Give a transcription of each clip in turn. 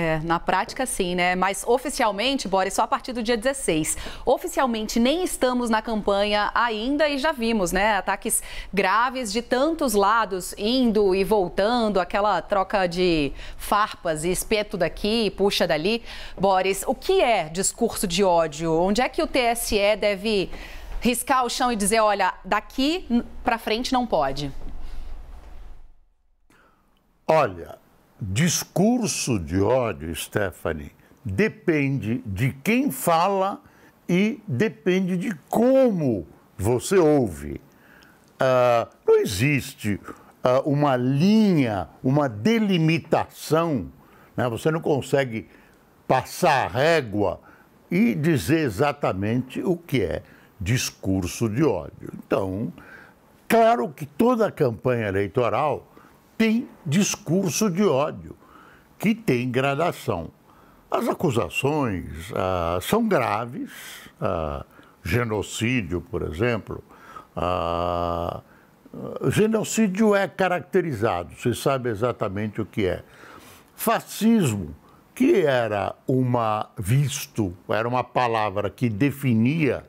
É, na prática sim, né? Mas oficialmente, Boris, só a partir do dia 16. Oficialmente nem estamos na campanha ainda e já vimos, né? Ataques graves de tantos lados, indo e voltando, aquela troca de farpas e espeto daqui, puxa dali. Boris, o que é discurso de ódio? Onde é que o TSE deve riscar o chão e dizer, olha, daqui para frente não pode? Olha, discurso de ódio, Stephanie, depende de quem fala e depende de como você ouve. Uh, não existe uh, uma linha, uma delimitação. Né? Você não consegue passar a régua e dizer exatamente o que é discurso de ódio. Então, claro que toda a campanha eleitoral tem discurso de ódio, que tem gradação. As acusações ah, são graves, ah, genocídio, por exemplo. Ah, genocídio é caracterizado, você sabe exatamente o que é. Fascismo, que era uma visto, era uma palavra que definia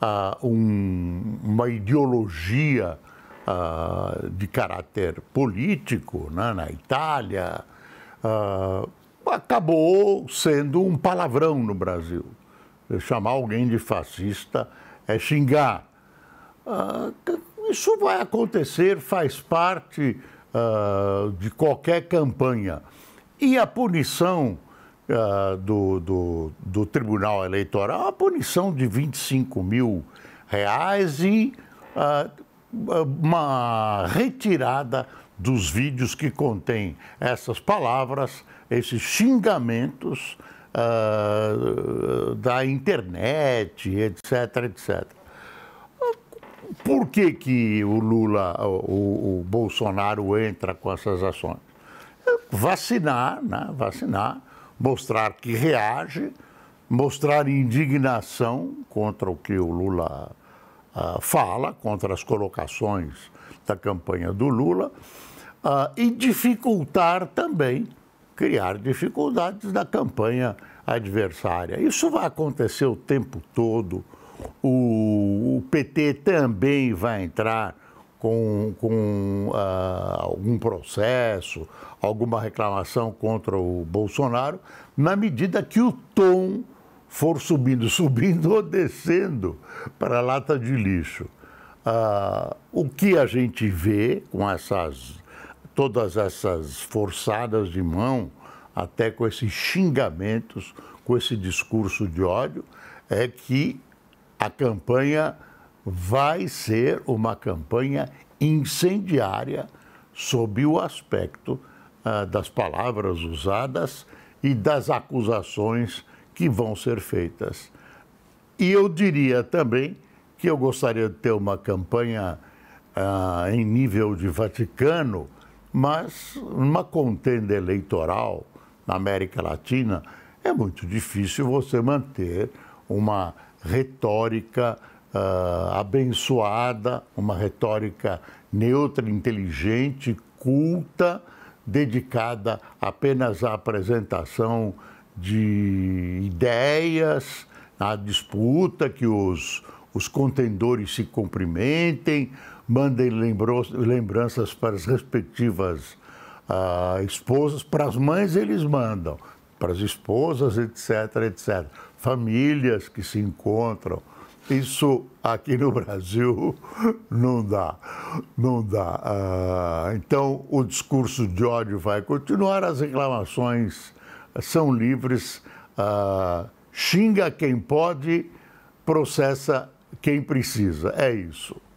ah, um, uma ideologia uh, de caráter político né, na Itália, uh, acabou sendo um palavrão no Brasil. Chamar alguém de fascista é xingar. Uh, isso vai acontecer, faz parte de qualquer campanha. E a punição Uh, do, do, do, Tribunal Eleitoral, a punição de 25 mil reais e uh, uma retirada dos vídeos que contém essas palavras, esses xingamentos uh, da internet, etc, etc. Por que, que o Lula, o, o Bolsonaro entra com essas ações? É vacinar, né? vacinar, mostrar que reage, mostrar indignação contra o que o Lula uh, fala contra as colocações da campanha do Lula uh, e dificultar também, criar dificuldades da campanha adversária. Isso vai acontecer o tempo todo. O, o PT também vai entrar com, com uh, algum processo, alguma reclamação contra o Bolsonaro, na medida que o tom for subindo, subindo ou descendo para a lata de lixo. Ah, o que a gente vê com essas, todas essas forçadas de mão, até com esses xingamentos, com esse discurso de ódio, é que a campanha vai ser uma campanha incendiária sob o aspecto ah, das palavras usadas e das acusações que vão ser feitas. E eu diria também que eu gostaria de ter uma campanha ah, em nível de Vaticano, mas uma contenda eleitoral na América Latina é muito difícil você manter uma retórica ah, abençoada, uma retórica neutra, inteligente, culta, dedicada apenas à apresentação de ideias, a disputa que os, os contendores se cumprimentem, mandem lembranças para as respectivas ah, esposas, para as mães eles mandam, para as esposas, etc, etc. Famílias que se encontram. Isso aqui no Brasil não dá, não dá. Ah, então o discurso de ódio vai continuar, as reclamações são livres, ah, xinga quem pode, processa quem precisa. É isso.